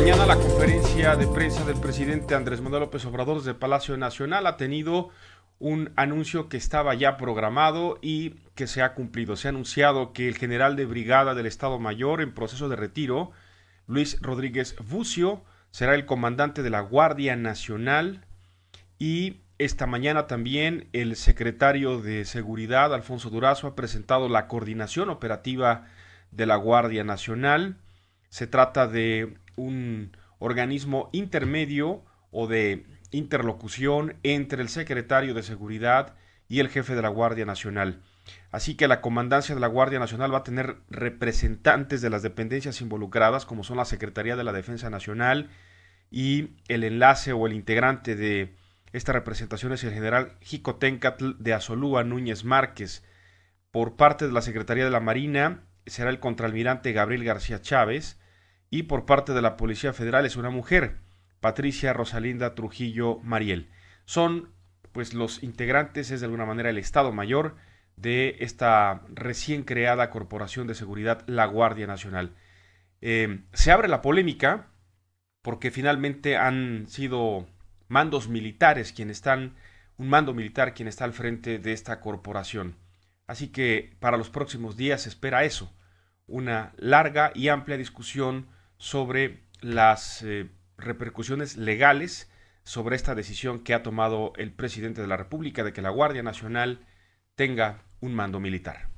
mañana la conferencia de prensa del presidente Andrés Manuel López Obrador desde Palacio Nacional ha tenido un anuncio que estaba ya programado y que se ha cumplido. Se ha anunciado que el general de brigada del Estado Mayor en proceso de retiro, Luis Rodríguez Bucio, será el comandante de la Guardia Nacional y esta mañana también el secretario de Seguridad, Alfonso Durazo, ha presentado la coordinación operativa de la Guardia Nacional. Se trata de un organismo intermedio o de interlocución entre el secretario de Seguridad y el jefe de la Guardia Nacional. Así que la comandancia de la Guardia Nacional va a tener representantes de las dependencias involucradas, como son la Secretaría de la Defensa Nacional y el enlace o el integrante de esta representación es el general Jicotencatl de Azolúa Núñez Márquez. Por parte de la Secretaría de la Marina será el Contralmirante Gabriel García Chávez y por parte de la Policía Federal es una mujer, Patricia Rosalinda Trujillo Mariel. Son pues los integrantes, es de alguna manera el Estado Mayor de esta recién creada Corporación de Seguridad, la Guardia Nacional. Em, se abre la polémica porque finalmente han sido mandos militares quienes están, un mando militar quien está al frente de esta corporación. Así que para los próximos días se espera eso, una larga y amplia discusión sobre las eh, repercusiones legales sobre esta decisión que ha tomado el presidente de la República de que la Guardia Nacional tenga un mando militar.